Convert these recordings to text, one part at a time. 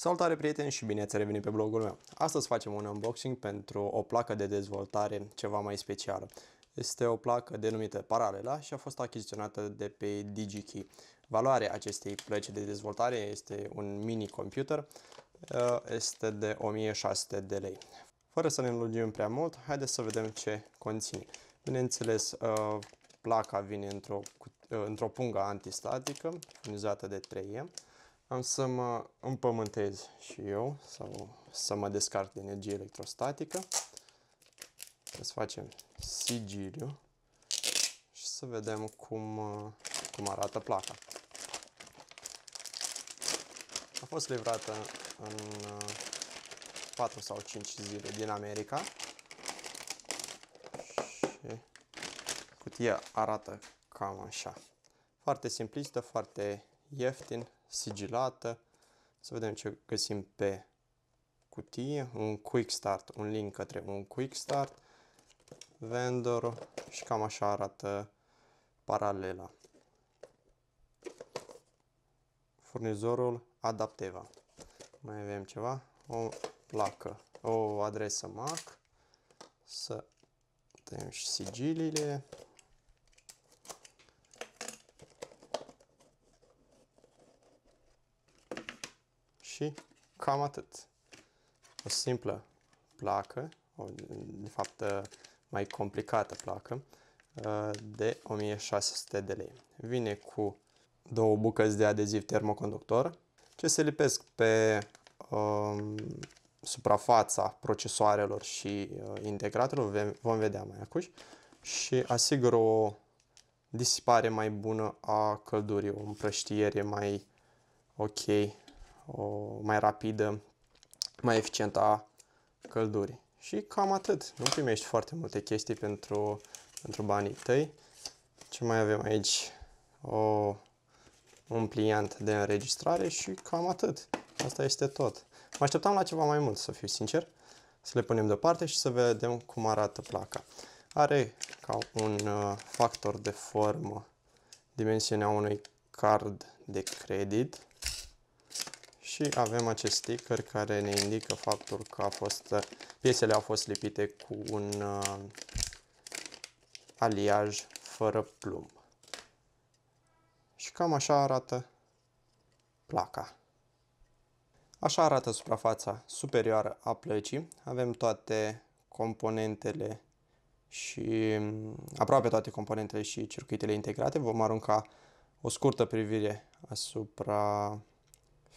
Salutare prieteni și bine ați revenit pe blogul meu. Astăzi facem un unboxing pentru o placă de dezvoltare ceva mai specială. Este o placă denumită Paralela și a fost achiziționată de pe DigiKey. Valoarea acestei plăci de dezvoltare este un mini computer, ă, este de 1600 de lei. Fără să ne înlungim prea mult, haideți să vedem ce conține. Bineînțeles, ă, placa vine într-o ă, într, -o, pungă antistatică, furnizată de 3M, am să mă împământez și eu sau să mă descarc de energie electrostatică. Să facem sigiliu și să vedem cum, cum arată placa. A fost livrată în 4 uh, sau 5 zile din America și cutia arată cam așa. Foarte simplistă, foarte ieftin, sigilată. Să vedem ce găsim pe cutie, un quick start, un link către un quick start, vendor și cam așa arată paralela. Furnizorul Adapteva. Mai avem ceva, o placă, o adresă MAC, să tăiem și sigiliile, și cam atât. O simplă placă, o, de fapt ă, mai complicată placă, ă, de 1600 de lei. Vine cu două bucăți de adeziv termoconductor ce se lipesc pe um, suprafața procesoarelor și uh, vom vedea mai acuși, și asigură o disipare mai bună a căldurii, o împrăștiere mai ok o mai rapidă, mai eficientă a căldurii. Și cam atât. Nu primești foarte multe chestii pentru, pentru banii tăi. Ce mai avem aici? O, un pliant de înregistrare și cam atât. Asta este tot. Mă așteptam la ceva mai mult, să fiu sincer. Să le punem deoparte și să vedem cum arată placa. Are ca un uh, factor de formă dimensiunea unui card de credit și avem acest sticker care ne indică faptul că a fost, piesele au fost lipite cu un uh, aliaj fără plumb. Și cam așa arată placa. Așa arată suprafața superioară a plăcii. Avem toate componentele și aproape toate componentele și circuitele integrate. Vom arunca o scurtă privire asupra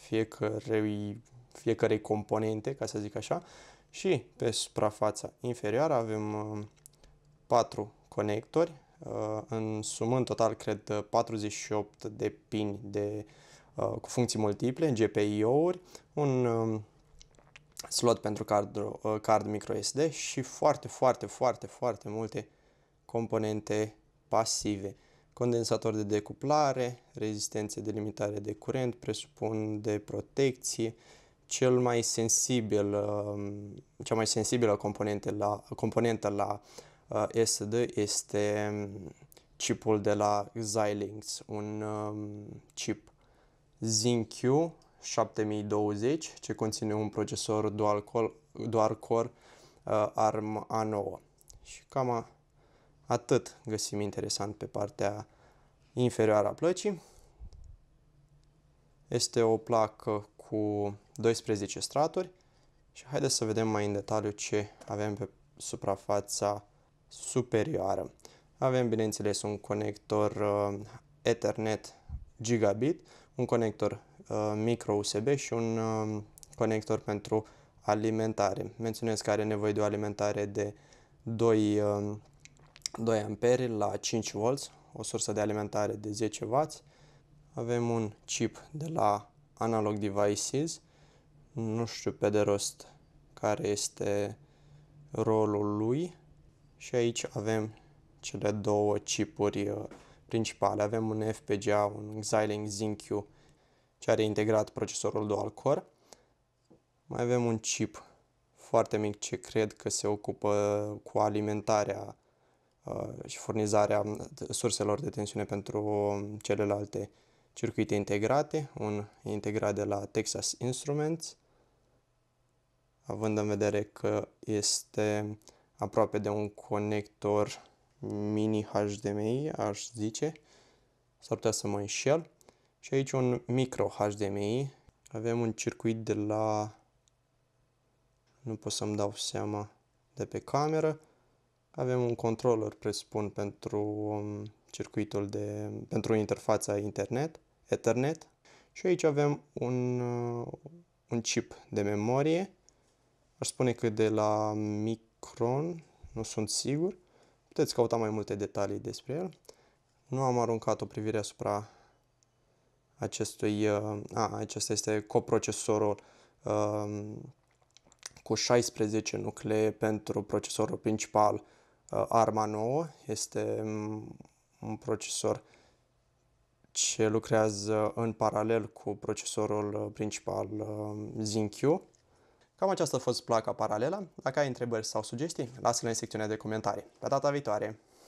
fiecărei, fiecărei componente, ca să zic așa, și pe suprafața inferioară avem uh, patru conectori, uh, în sumă în total, cred, 48 uh, de pini de, cu funcții multiple, GPIO-uri, un um, slot pentru card, card microSD și foarte, foarte, foarte, foarte multe componente pasive condensator de decuplare, rezistențe de limitare de curent, presupun de protecție, cel mai sensibil, um, cea mai sensibilă componentă la, componentă la uh, SD este um, chipul de la Xilinx, un um, chip ZenQ 7020 ce conține un procesor dual core, dual uh, core ARM A9. Și cam atât găsim interesant pe partea inferioară a plăcii. Este o placă cu 12 straturi și haideți să vedem mai în detaliu ce avem pe suprafața superioară. Avem, bineînțeles, un conector uh, Ethernet gigabit, un conector uh, micro USB și un uh, conector pentru alimentare. Menționez că are nevoie de o alimentare de 2 2 amperi la 5 V, o sursă de alimentare de 10 W. Avem un chip de la Analog Devices, nu știu pe de rost care este rolul lui și aici avem cele două chipuri uh, principale. Avem un FPGA, un Xilinx ZenQ ce are integrat procesorul dual core. Mai avem un chip foarte mic ce cred că se ocupă cu alimentarea Uh, și furnizarea um, surselor de tensiune pentru celelalte circuite integrate, un integrat de la Texas Instruments, având în vedere că este aproape de un conector mini HDMI, aș zice, s-ar putea să mă înșel. Și aici un micro HDMI. Avem un circuit de la... Nu pot să-mi dau seama de pe cameră. Avem un controller, presupun, pentru um, circuitul de, pentru interfața internet, Ethernet. Și aici avem un, uh, un chip de memorie. Aș spune că de la Micron, nu sunt sigur. Puteți căuta mai multe detalii despre el. Nu am aruncat o privire asupra acestui... Uh, a, acesta este coprocesorul um, cu 16 nuclee pentru procesorul principal Uh, arma 9 este mm, un procesor ce lucrează în paralel cu procesorul uh, principal uh, ZenQ. Cam aceasta a fost placa paralelă. Dacă ai întrebări sau sugestii, lasă-le în secțiunea de comentarii. Pe data viitoare!